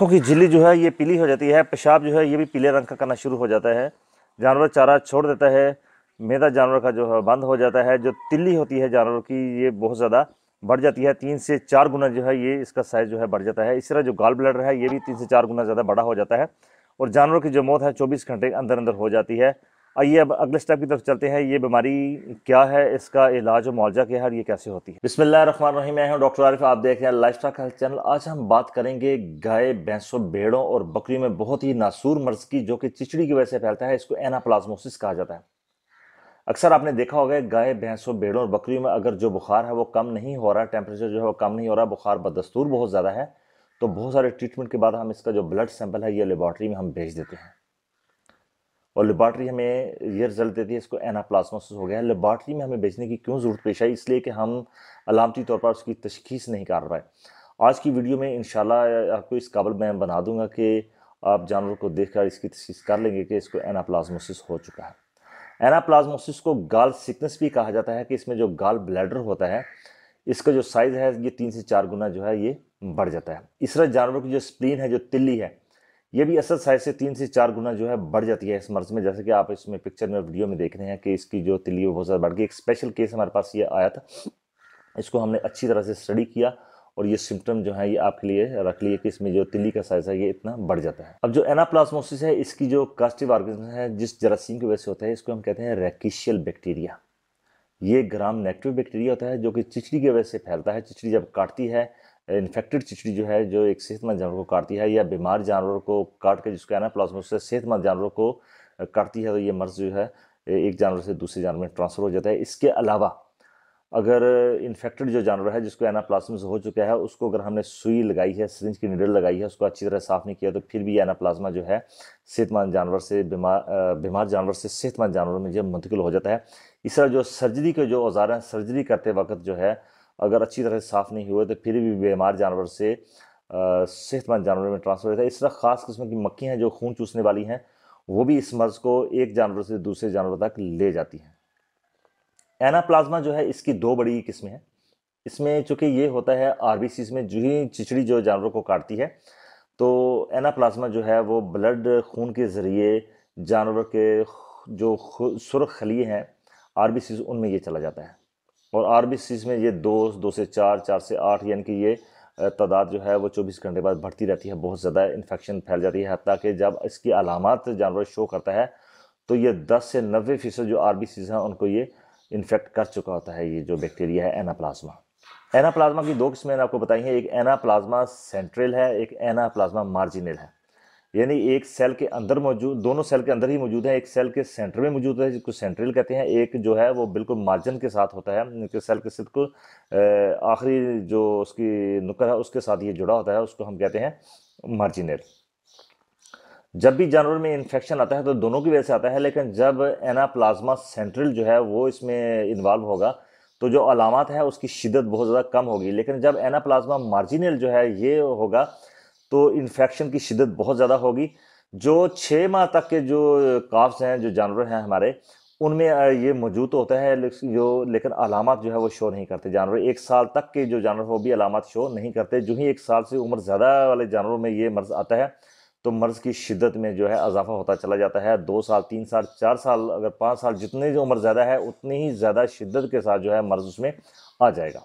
आँखों की झिल्ली जो है ये पीली हो जाती है पेशाब जो है ये भी पीले रंग का करना शुरू हो जाता है जानवर चारा छोड़ देता है मैदा जानवर का जो है बंद हो जाता है जो तिल्ली होती है जानवर की ये बहुत ज़्यादा बढ़ जाती है तीन से चार गुना जो है ये इसका साइज़ जो है बढ़ जाता है इस तरह जो गाल ब्लडर है ये भी तीन से चार गुना ज़्यादा बड़ा हो जाता है और जानवर की जो मौत है चौबीस घंटे के अंदर अंदर हो जाती है आइए अब अगले स्टेप की तरफ चलते हैं ये बीमारी क्या है इसका इलाज और मुआवजा क्या है और ये कैसे होती है बिस्मिल्लाहमान रही मैं हूँ डॉक्टर आरिफ आप देख रहे हैं लाइफ स्टाक हेल्थ चैनल आज हम बात करेंगे गाय भैंसों भेड़ों और बकरियों में बहुत ही नासूर मर्ज की जो कि चिचड़ी की वजह से फैलता है इसको एनाप्लाज्मोसिस कहा जाता है अक्सर आपने देखा होगा गाय भैंसों भेड़ों और बकरियों में अगर जो बुखार है वो कम नहीं हो रहा टेम्परेचर जो है वो कम नहीं हो रहा बुखार बदस्तूर बहुत ज़्यादा है तो बहुत सारे ट्रीटमेंट के बाद हम इसका जो ब्लड सैंपल है ये लेबॉर्ट्री में हम भेज देते हैं और लेबार्ट्री हमें ये रिजल्ट देती है इसको एनाप्लास्मोसिस हो गया लेबार्ट्री में हमें भेजने की क्यों ज़रूरत पेश आई इसलिए कि हम अलामती तौर पर उसकी तशखीस नहीं कर पाए आज की वीडियो में इन आपको इस काबल मैं बना दूँगा कि आप जानवर को देख कर इसकी तशखीस कर लेंगे कि इसको एनाप्लाज्मोसिस हो चुका है एनाप्लाज्मोसिस को गाल सिकनेस भी कहा जाता है कि इसमें जो गाल ब्लैडर होता है इसका जो साइज़ है ये तीन से चार गुना जो है ये बढ़ जाता है इस तरह जानवर की जो स्प्लीन है जो तिल्ली है ये भी असल साइज से तीन से चार गुना जो है बढ़ जाती है इस मर्ज में जैसे कि आप इसमें पिक्चर में वीडियो में देख रहे हैं कि इसकी जो तिली वो बहुत ज़्यादा बढ़ गई एक स्पेशल केस हमारे पास ये आया था इसको हमने अच्छी तरह से स्टडी किया और ये सिम्टम जो है ये आपके लिए रख लिए कि इसमें जो तिली का साइज है ये इतना बढ़ जाता है अब जो एनाप्लास्मोसिस है इसकी जो कास्टिव ऑर्गेनिज्म है जिस जरासीम की वजह से होता है इसको हम कहते हैं रेकिशियल बैक्टीरिया ये ग्राम नेगेटिव बैक्टीरिया होता है जो कि चिचड़ी की वजह से फैलता है चिचड़ी जब काटती है इन्फेक्टेड चिचड़ी जो है जो एक सेहतमंद जानवर को काटती है या बीमार जानवर को काट के जिसको एना प्लाज्मा उससे से सेहतमंद जानवर को काटती है तो ये मर्ज जो है एक जानवर से दूसरे जानवर में ट्रांसफ़र हो जाता है इसके अलावा अगर इन्फेक्टेड जो जानवर है जिसको एनाप्लाज्मा हो चुका है उसको अगर हमने सुई लगाई है सिरिंज की निडल लगाई है उसको अच्छी तरह साफ़ नहीं किया तो फिर भी एनाप्लाज्मा जो है सेहतमंद जानवर से बीमार बीमार जानवर से सेहतमंद जानवर में जो मुंतकिल हो जाता है इस तरह जो सर्जरी के जो औजार हैं सर्जरी करते वक्त जो है अगर अच्छी तरह से साफ़ नहीं हुए तो फिर भी बीमार जानवर से सेहतमंद जानवर में ट्रांसफ़र होता है इस तरह ख़ास किस्म की मक्खियाँ जो खून चूसने वाली हैं वो भी इस मर्ज़ को एक जानवर से दूसरे जानवर तक ले जाती हैं एनाप्लाज्मा जो है इसकी दो बड़ी किस्में हैं इसमें चूँकि ये होता है आर में जो ही चिचड़ी जो जानवरों को काटती है तो एनाप्लाज्मा जो है वो ब्लड खून के ज़रिए जानवर के जो सुरख खलिए हैं आर उनमें ये चला जाता है और आर में ये दो दो से चार चार से आठ यानी कि ये तादाद जो है वो चौबीस घंटे बाद बढ़ती रहती है बहुत ज़्यादा इन्फेक्शन फैल जाती है हती कि जब इसकी अलामत जानवर शो करता है तो ये दस से नबे फ़ीसद जो आर बी हैं उनको ये इन्फेक्ट कर चुका होता है ये जो बैक्टीरिया है एनाप्लाज्मा एनाप्लाज्मा की दो किस्में आपको बताई हैं एक एनाप्लाज्मा सेंट्रल है एक एनाप्लाज्मा मार्जिनल है यानी एक सेल के अंदर मौजूद दोनों सेल के अंदर ही मौजूद है एक सेल के सेंटर में मौजूद है जिसको सेंट्रल कहते हैं एक जो है वो बिल्कुल मार्जिन के साथ होता है कि सेल के सिर्फ को आखिरी जो उसकी नुकर है उसके साथ ये जुड़ा होता है उसको हम कहते हैं मार्जिनल जब भी जानवर में इन्फेक्शन आता है तो दोनों की वजह से आता है लेकिन जब एनाप्लाज्मा सेंट्रल जो है वो इसमें इन्वॉल्व होगा तो जो अलामत है उसकी शिदत बहुत ज़्यादा कम होगी लेकिन जब एनाप्लाज्मा मार्जिनल जो है ये होगा तो इन्फेक्शन की शिदत बहुत ज़्यादा होगी जो छः माह तक के जो काफ्स हैं जो जानवर हैं हमारे उनमें ये मौजूद तो होता है जो लेकिन अलामत जो है वो शो नहीं करते जानवर एक साल तक के जो जानवर हो भी अलामत शो नहीं करते जो ही एक साल से उम्र ज़्यादा वाले जानवरों में ये मर्ज़ आता है तो मर्ज़ की शिद्दत में जो है अजाफा होता चला जाता है दो साल तीन साल चार साल अगर पाँच साल जितने जो उम्र ज़्यादा है उतनी ही ज़्यादा शिद्दत के साथ जो है मर्ज़ उसमें आ जाएगा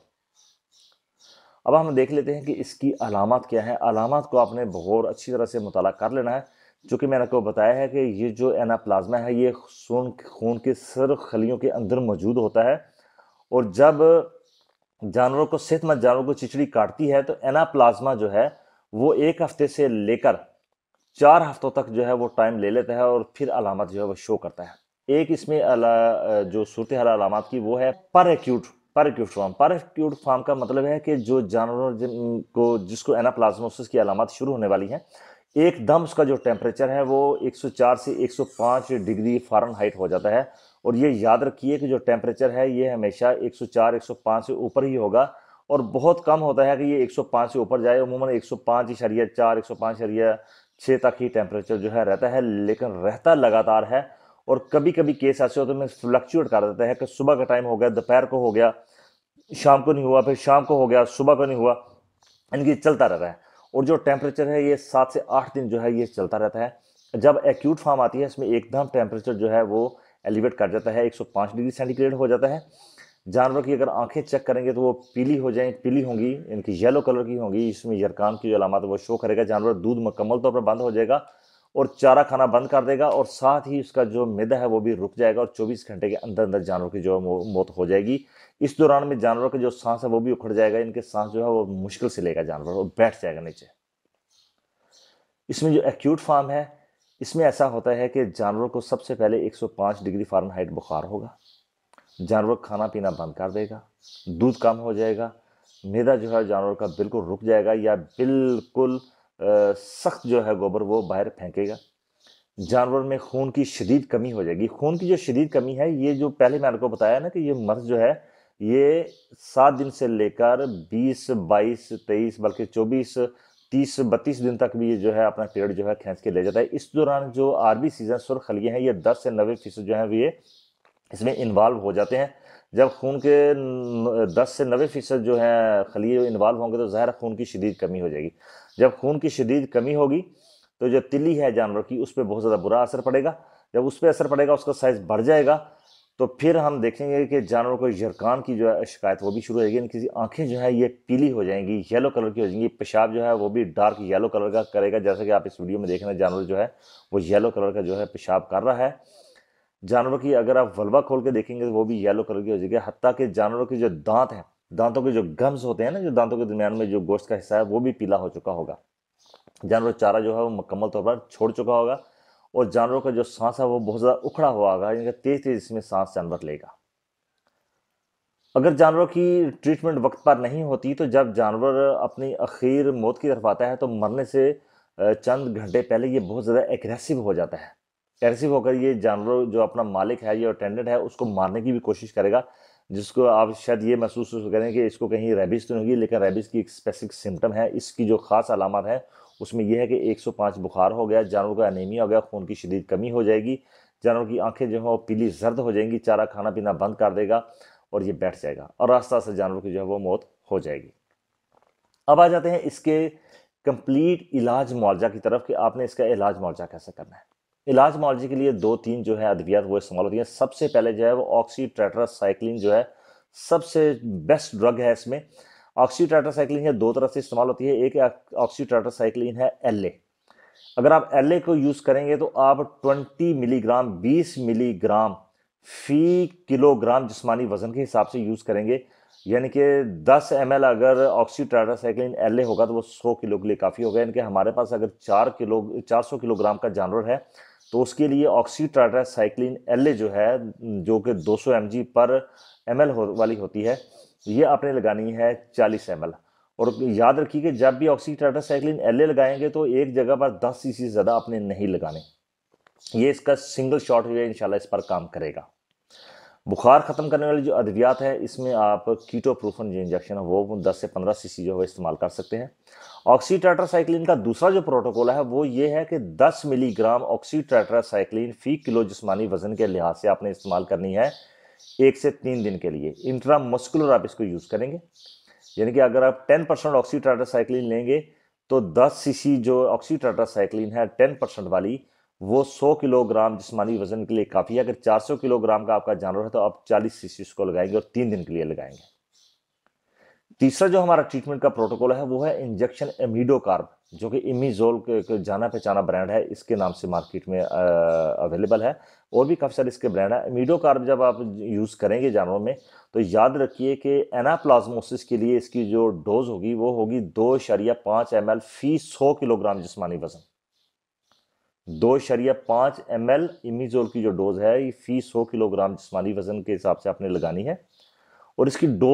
अब हम देख लेते हैं कि इसकी अलामत क्या है अलामत को आपने बहुत अच्छी तरह से मुताल कर लेना है चूँकि मैंने आपको बताया है कि ये जो एनाप्लाज्मा है ये सोन खून के सर खलियों के अंदर मौजूद होता है और जब जानवरों को सेहतमंद जानवरों को चिचड़ी काटती है तो एनाप्लाज्मा जो है वो एक हफ्ते से लेकर चार हफ्तों तक जो है वो टाइम ले लेता है और फिर अलामत जो है वो शो करता है एक इसमें जो सूरत हाल अलामत की वो है पर acute peracute form peracute form का मतलब है कि जो जानवरों को जिसको एनाप्लाज्मोसिस की अलामत शुरू होने वाली हैं एकदम उसका जो टेम्परेचर है वो 104 से 105 डिग्री हाइट हो जाता है और ये याद रखिए कि जो टेम्परेचर है ये हमेशा 104 105 से ऊपर ही होगा और बहुत कम होता है कि ये 105 से ऊपर जाए अमूमन 105 इशरिया चार एक तक ही टेम्परेचर जो है रहता है लेकिन रहता लगातार है और कभी कभी केस ऐसे होते हैं फ्लक्चुएट कर देते हैं कि सुबह का टाइम हो गया दोपहर को हो गया शाम को नहीं हुआ फिर शाम को हो गया सुबह को नहीं हुआ इनकी चलता रहता है और जो टेम्परेचर है ये सात से आठ दिन जो है ये चलता रहता है जब एक्यूट फार्म आती है इसमें एकदम टेम्परेचर जो है वो एलिवेट कर जाता है 105 डिग्री सेंटीग्रेड हो जाता है जानवर की अगर आंखें चेक करेंगे तो वो पीली हो जाएं पीली होंगी इनकी येलो कलर की होंगी इसमें यरकान की जो अलामत वो शो करेगा जानवर दूध मुकम्मल तौर पर बंद हो जाएगा और चारा खाना बंद कर देगा और साथ ही उसका जो मैदा है वो भी रुक जाएगा और 24 घंटे के अंदर अंदर जानवर की जो है मौत हो जाएगी इस दौरान में जानवर का जो सांस है वो भी उखड़ जाएगा इनके सांस जो है वो मुश्किल से लेगा जानवर और बैठ जाएगा नीचे इसमें जो एक्यूट फार्म है इसमें ऐसा होता है कि जानवर को सबसे पहले 105 डिग्री फारेनहाइट बुखार होगा जानवर खाना पीना बंद कर देगा दूध कम हो जाएगा मैदा जो है जानवर का बिल्कुल रुक जाएगा या बिल्कुल सख्त जो है गोबर वो बाहर फेंकेगा जानवर में खून की शदीद कमी हो जाएगी खून की जो शदीद कमी है ये जो पहले मैंने आपको बताया ना कि ये मर्ज जो है ये सात दिन से लेकर बीस बाईस तेईस बल्कि चौबीस तीस बत्तीस दिन तक भी ये जो है अपना पीरियड जो है खींच के ले जाता है इस दौरान जो आरबी सीजन सुर खलिए हैं ये दस से नबे फीसद जो है ये इसमें इन्वॉल्व हो जाते हैं जब खून के 10 से 90 फीसद जो है खलिए इन्वॉल्व होंगे तो ज़ाहिर खून की शदीद कमी हो जाएगी जब खून की शदीद कमी होगी तो जो तिली है जानवर की उस पर बहुत ज़्यादा बुरा असर पड़ेगा जब उस पर असर पड़ेगा उसका साइज़ बढ़ जाएगा तो फिर हम देखेंगे कि जानवर को जरकान की जो है शिकायत वो भी शुरू हो जाएगी किसी आंखें जो है ये पीली हो जाएंगी येलो कलर की हो जाएंगी पेशाब जो है वो भी डार्क येलो कलर का करेगा जैसे कि आप इस वीडियो में देख रहे हैं जानवर जो है वो येलो कलर का जो है पेशाब कर रहा है जानवर की अगर आप वलवा खोल के देखेंगे तो वो भी येलो कलर की हो जाएगी हती कि जानवरों के जो दांत हैं दांतों के जो गम्स होते हैं ना जो दांतों के दरमियान में जो गोश्त का हिस्सा है वो भी पीला हो चुका होगा जानवर चारा जो है वो मुकम्मल तौर पर छोड़ चुका होगा और जानवरों का जो सांस है वो बहुत ज़्यादा उखड़ा हुआ होगा यानी तेज़ तेज़ इसमें सांस जानवर लेगा अगर जानवरों की ट्रीटमेंट वक्त पर नहीं होती तो जब जानवर अपनी अखीर मौत की तरफ आता है तो मरने से चंद घंटे पहले ये बहुत ज़्यादा एग्रेसिव हो जाता है एग्रेसिव होकर ये जानवर जो अपना मालिक है या अटेंडेंट है उसको मारने की भी कोशिश करेगा जिसको आप शायद ये महसूस करें कि इसको कहीं रेबिस तो नहीं होगी लेकिन रेबिस की एक स्पेसिफिक सिम्टम है इसकी जो खास अलामत है उसमें यह है कि 105 बुखार हो गया जानवर का अनेमिया हो गया खून की शदीद कमी हो जाएगी जानवर की आंखें जो है वो पीली जर्द हो जाएंगी चारा खाना पीना बंद कर देगा और ये बैठ जाएगा और रास्ता से जानवर की जो है वो मौत हो जाएगी अब आ जाते हैं इसके कंप्लीट इलाज मुआवजा की तरफ कि आपने इसका इलाज मुआवजा कैसे करना है इलाज मॉलजी के लिए दो तीन जो है अद्वियात वो इस्तेमाल होती हैं सबसे पहले जो है वो ऑक्सीट्रेट्रासाइक्लिन जो है सबसे बेस्ट ड्रग है इसमें ऑक्सीट्रेट्रासाइक्लिन यह दो तरह से इस्तेमाल होती है एक ऑक्सीट्रेट्रासाइक्लिन है एल अगर आप एल को यूज़ करेंगे तो आप ट्वेंटी मिलीग्राम बीस मिलीग्राम फी किलोग्राम जिसमानी वजन के हिसाब से यूज़ करेंगे यानी कि 10 एम अगर ऑक्सीट्राटासाइक्लिन एल होगा तो वो 100 किलो के लिए काफ़ी होगा यानी कि हमारे पास अगर 4 किलो 400 किलोग्राम का जानवर है तो उसके लिए ऑक्सीट्राटासाइक्लिन एल जो है जो कि 200 सौ पर एम हो, वाली होती है ये आपने लगानी है 40 एम और याद रखिए कि जब भी ऑक्सीट्राटासाइक्लिन एल लगाएंगे तो एक जगह पर दस सी ज़्यादा आपने नहीं लगाने ये इसका सिंगल शॉट जो है इस पर काम करेगा बुखार ख़त्म करने वाली जो अद्वियात है इसमें आप कीटोप्रूफन जो इंजेक्शन है वो 10 से 15 सी जो है इस्तेमाल कर सकते हैं ऑक्सीट्राट्रासाइक्लिन का दूसरा जो प्रोटोकॉल है वो ये है कि 10 मिलीग्राम ऑक्सीट्राट्रासाइक्लिन फ़ी किलो जिसमानी वजन के लिहाज से आपने इस्तेमाल करनी है एक से तीन दिन के लिए इंट्रामस्कुलर आप इसको यूज़ करेंगे यानी कि अगर आप टेन परसेंट ऑक्सीट्राटासाइक्लिन लेंगे तो दस सी जो ऑक्सीट्राटासाइक्लिन है टेन परसेंट वाली वो 100 किलोग्राम जिसमानी वजन के लिए काफ़ी है अगर 400 किलोग्राम का आपका जानवर है तो आप 40 सी उसको लगाएंगे और तीन दिन के लिए लगाएंगे तीसरा जो हमारा ट्रीटमेंट का प्रोटोकॉल है वो है इंजेक्शन एमिडोकार्ब जो कि इमीजोल के जाना पहचाना ब्रांड है इसके नाम से मार्केट में अवेलेबल है और भी काफ़ी सारे इसके ब्रांड है एमिडोकार्ब जब आप यूज़ करेंगे जानवरों में तो याद रखिए कि एनाप्लाज्मोसिस के लिए इसकी जो डोज होगी वो होगी दो इशारिया पाँच एम फी सौ किलोग्राम जिसमानी वजन दो शरिया पाँच एम एल इमीजोल की जो डोज है ये फी सौ किलोग्राम जिसमानी वजन के हिसाब से आपने लगानी है और इसकी दो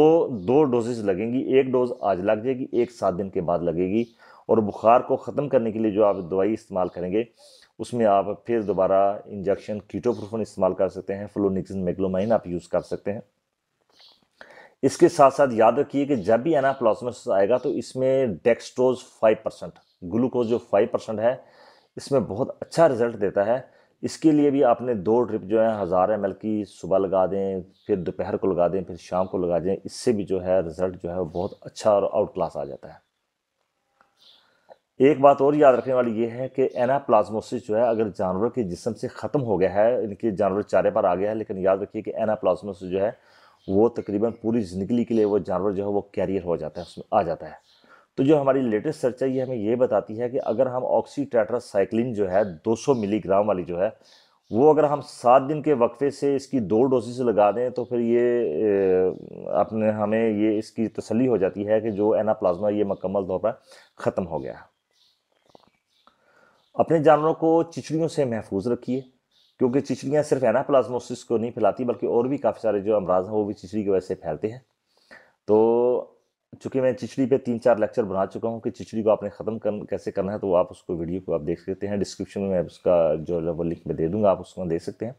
दो डोजेज लगेंगी एक डोज आज लग जाएगी एक सात दिन के बाद लगेगी और बुखार को ख़त्म करने के लिए जो आप दवाई इस्तेमाल करेंगे उसमें आप फिर दोबारा इंजेक्शन कीटोप्रोफन इस्तेमाल कर सकते हैं फ्लोनिक्सिन मेगलोमाइन आप यूज़ कर सकते हैं इसके साथ साथ याद रखिए कि जब भी एनाप्लासमस आएगा तो इसमें डेक्सट्रोज फाइव परसेंट ग्लूकोज जो फाइव परसेंट है इसमें बहुत अच्छा रिज़ल्ट देता है इसके लिए भी आपने दो ड्रिप जो है हज़ार एम की सुबह लगा दें फिर दोपहर को लगा दें फिर शाम को लगा दें इससे भी जो है रिज़ल्ट जो है वो बहुत अच्छा और आउट क्लास आ जाता है एक बात और याद रखने वाली ये है कि एनाप्लाज्मोसिस जो है अगर जानवर के जिसम से ख़त्म हो गया है इनके जानवर चारे पर आ गया है लेकिन याद रखिए कि एनाप्लाज्मोसिस जो है वो तकरीबन पूरी ज़िंदगी के लिए वो जानवर जो है वो कैरियर हो जाता है उसमें आ जाता है तो जो हमारी लेटेस्ट सर्च है ये हमें ये बताती है कि अगर हम ऑक्सीट्रेट्रासाइक्लिन जो है 200 मिलीग्राम वाली जो है वो अगर हम सात दिन के वक्फे से इसकी दो डोजेज लगा दें तो फिर ये अपने हमें ये इसकी तसली हो जाती है कि जो एनाप्लाज्मा ये मकम्मल तौर पर ख़त्म हो गया अपने जानवरों को चिचड़ियों से महफूज रखिए क्योंकि चिचड़ियाँ सिर्फ एनाप्लाज्मोसिस को नहीं फैलाती बल्कि और भी काफ़ी सारे जो अमराज हैं वो भी चिचड़ी की वजह से फैलते हैं तो चूँकि मैं चिचड़ी पे तीन चार लेक्चर बना चुका हूँ कि चिचड़ी को आपने ख़त्म कर कैसे करना है तो आप उसको वीडियो को आप देख सकते हैं डिस्क्रिप्शन में मैं उसका जो है वो लिंक में दे दूँगा आप उसको देख सकते हैं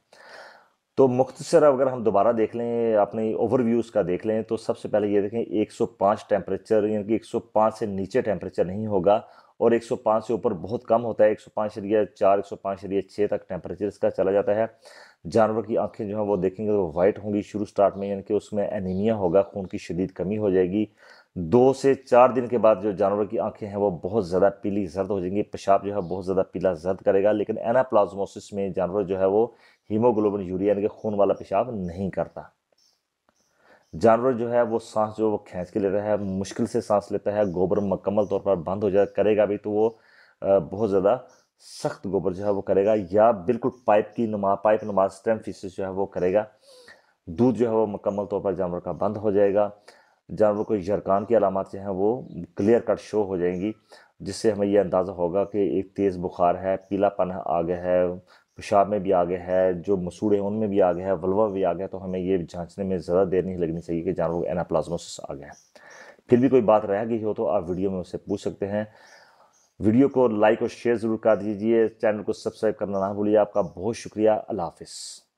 तो मुख्तसर अगर हम दोबारा देख लें अपने ओवरव्यू उसका देख लें तो सबसे पहले ये देखें 105 टेम्परेचर यानी कि 105 से नीचे टेम्परेचर नहीं होगा और 105 से ऊपर बहुत कम होता है 105 एरिया चार एक सौ छः तक टेम्परेचर इसका चला जाता है जानवर की आंखें जो हैं वो देखेंगे तो वाइट होंगी शुरू स्टार्ट में यानी कि उसमें एनीमिया होगा खून की शदीद कमी हो जाएगी दो से चार दिन के बाद जो जानवर की आंखें हैं वो बहुत ज़्यादा पीली जर्द हो जाएंगी पेशाब जो है बहुत ज़्यादा पीला जर्द करेगा लेकिन एनाप्लाज्मोसिस में जानवर जो है वो हीमोग्लोबिन यूरिया यानी कि खून वाला पेशाब नहीं करता जानवर जो है वो सांस जो वो खींच के लेता है मुश्किल से सांस लेता है गोबर मुकम्मल तौर पर बंद हो जाए करेगा भी तो वो बहुत ज़्यादा सख्त गोबर जो है वो करेगा या बिल्कुल पाइप की नुमा पाइप नुमा स्टेम फीसिस जो है वो करेगा दूध जो है वो मुकम्मल तौर पर जानवर का बंद हो जाएगा जानवर को जरकान की अलामत जो हैं वो क्लियर कट शो हो जाएंगी जिससे हमें यह अंदाज़ा होगा कि एक तेज़ बुखार है पीलापन आ गया है पेशाब में भी आ गया है जो मसूड़े हैं उनमें भी आ गया है वलवा भी आ गया तो हमें ये जांचने में ज़्यादा देर नहीं लगनी चाहिए कि जानवर को एनाप्लाज्मोसिस आ गया है फिर भी कोई बात रह गई हो तो आप वीडियो में उससे पूछ सकते हैं वीडियो को लाइक और शेयर ज़रूर कर दीजिए चैनल को सब्सक्राइब करना ना भूलिए आपका बहुत शुक्रिया अल्लाह हाफिज़